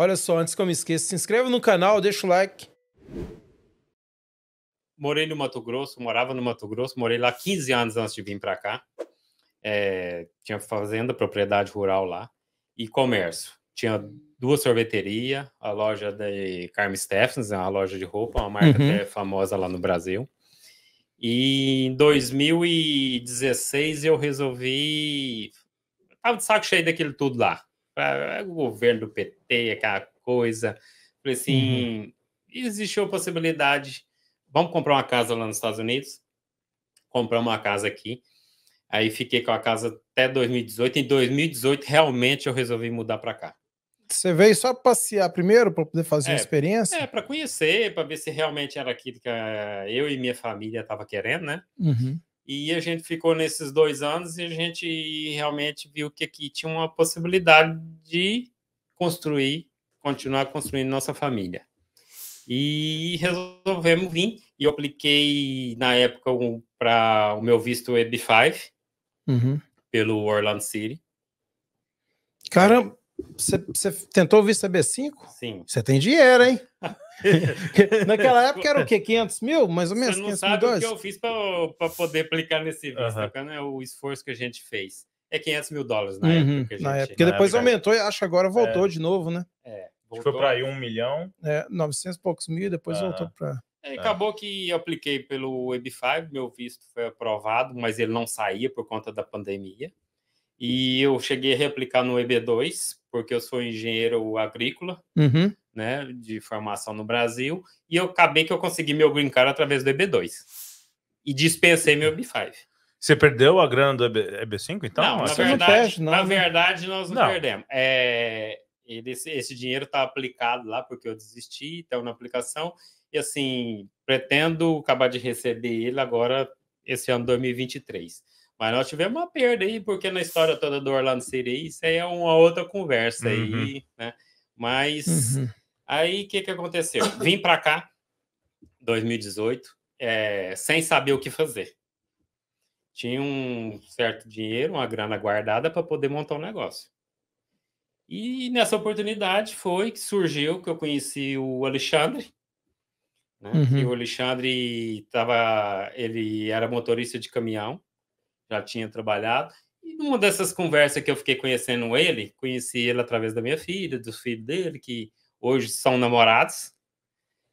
Olha só, antes que eu me esqueça, se inscreva no canal, deixa o like. Morei no Mato Grosso, morava no Mato Grosso, morei lá 15 anos antes de vir para cá. É, tinha fazenda, propriedade rural lá e comércio. Tinha duas sorveterias, a loja da Carmen Stephens, uma loja de roupa, uma marca uhum. até famosa lá no Brasil. E em 2016 eu resolvi. tava de saco cheio daquilo tudo lá. É, o governo do PT, aquela coisa. Falei assim, uhum. a possibilidade, vamos comprar uma casa lá nos Estados Unidos? Compramos uma casa aqui. Aí fiquei com a casa até 2018. Em 2018, realmente, eu resolvi mudar para cá. Você veio só passear primeiro para poder fazer é, uma experiência? É, para conhecer, para ver se realmente era aquilo que eh, eu e minha família estava querendo, né? Uhum. E a gente ficou nesses dois anos e a gente realmente viu que aqui tinha uma possibilidade de construir, continuar construindo nossa família. E resolvemos vir. E eu apliquei, na época, um, para o meu visto EB5, uhum. pelo Orlando City. Caramba, você tentou o visto EB5? Sim. Você tem dinheiro, hein? Naquela época era o quê? 500 mil? Mais ou menos? Você não sabe o que eu fiz para poder aplicar nesse visto, uhum. né? o esforço que a gente fez. É 500 mil dólares na uhum. época. Gente, na época, porque depois época... aumentou e acho que agora voltou é. de novo, né? É. Voltou. Foi para aí um milhão. É, 900 e poucos mil, depois uhum. voltou para. É, é, acabou que eu apliquei pelo EB 5 meu visto foi aprovado, mas ele não saía por conta da pandemia. E eu cheguei a replicar no EB2, porque eu sou engenheiro agrícola. Uhum né, de formação no Brasil, e eu acabei que eu consegui meu green card através do EB2. E dispensei meu EB5. Você perdeu a grana do EB5, então? Não, na assim, verdade, não perde, não, na né? verdade, nós não, não. perdemos. É, ele, esse dinheiro está aplicado lá porque eu desisti, então na aplicação, e assim, pretendo acabar de receber ele agora, esse ano 2023. Mas nós tivemos uma perda aí, porque na história toda do Orlando City, isso aí é uma outra conversa uhum. aí, né? Mas uhum. Aí o que, que aconteceu? Vim para cá, 2018, é, sem saber o que fazer. Tinha um certo dinheiro, uma grana guardada para poder montar um negócio. E nessa oportunidade foi que surgiu que eu conheci o Alexandre, né? Uhum. E o Alexandre tava, ele era motorista de caminhão, já tinha trabalhado. E numa dessas conversas que eu fiquei conhecendo ele, conheci ele através da minha filha, do filho dele, que hoje são namorados,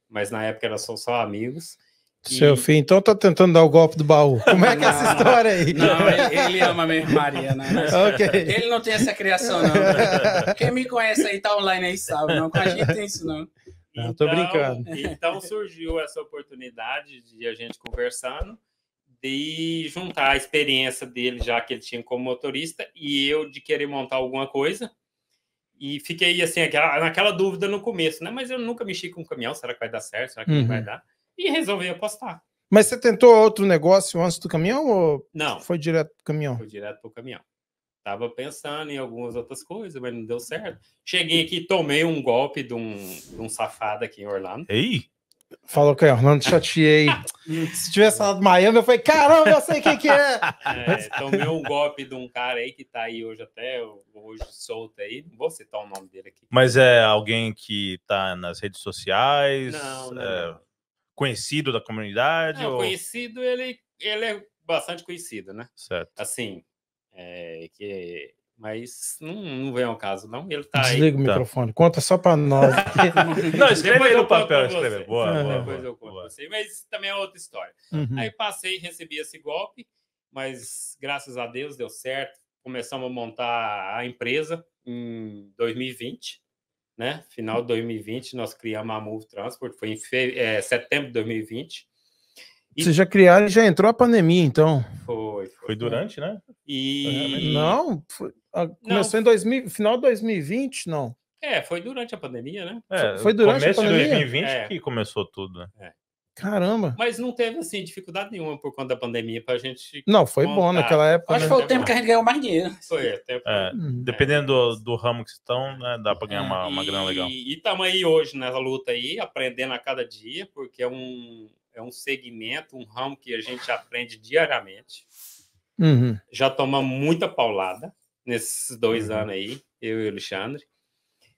mas na época eram só, só amigos. Seu e... filho, então tá tentando dar o golpe do baú. Como é que é essa história aí? Não, ele, ele ama mesmo Maria, né? okay. Ele não tem essa criação, não. Né? Quem me conhece aí tá online aí sabe, não. Com a gente tem isso, não. Não, então, tô brincando. Então surgiu essa oportunidade de a gente conversando, de juntar a experiência dele, já que ele tinha como motorista, e eu de querer montar alguma coisa. E fiquei assim, aquela, naquela dúvida no começo, né? Mas eu nunca mexi com caminhão, será que vai dar certo? Será que uhum. não vai uhum. dar? E resolvi apostar. Mas você tentou outro negócio antes do caminhão ou não? Foi direto pro caminhão? Foi direto pro caminhão. Tava pensando em algumas outras coisas, mas não deu certo. Cheguei aqui, tomei um golpe de um, de um safado aqui em Orlando. Ei! Falou que é Orlando, chateei. Se tivesse falado Miami, eu falei, caramba, eu sei quem que é. é tomei um golpe de um cara aí que tá aí hoje até, hoje solto aí. Não vou citar o nome dele aqui. Mas é alguém que tá nas redes sociais? Não, não. É, conhecido da comunidade? Não, ou... conhecido, ele, ele é bastante conhecido, né? Certo. Assim, é, que mas não, não vem ao caso, não. Ele tá Desliga aí. o tá. microfone, conta só para nós. não, escreve aí no papel, escreve. Boa, boa, depois boa, eu conto boa. Mas também é outra história. Uhum. Aí passei, recebi esse golpe, mas graças a Deus deu certo. Começamos a montar a empresa em 2020, né? Final de 2020, nós criamos a Move Transport, foi em fe... é, setembro de 2020. Você Vocês já criaram e já entrou a pandemia, então. Foi. Foi, foi durante, né? E... Não, foi... Ah, começou não. em 2000, final de 2020, não. É, foi durante a pandemia, né? É, foi durante começo a pandemia. de 2020 é. que começou tudo, né? É. Caramba! Mas não teve, assim, dificuldade nenhuma por conta da pandemia pra gente. Não, foi contar. bom naquela época. Acho que né? foi o tempo que a gente ganhou mais dinheiro. Foi, É, é Dependendo do, do, ramo que estão, né, dá pra ganhar é. uma, uma grana legal. E estamos aí hoje nessa luta aí, aprendendo a cada dia, porque é um, é um segmento, um ramo que a gente aprende diariamente. Uhum. Já toma muita paulada nesses dois uhum. anos aí, eu e o Alexandre.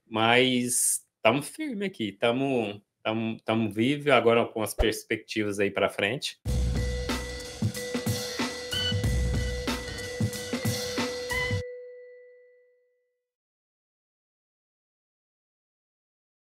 Mas estamos firme aqui, estamos vivos agora com as perspectivas aí para frente.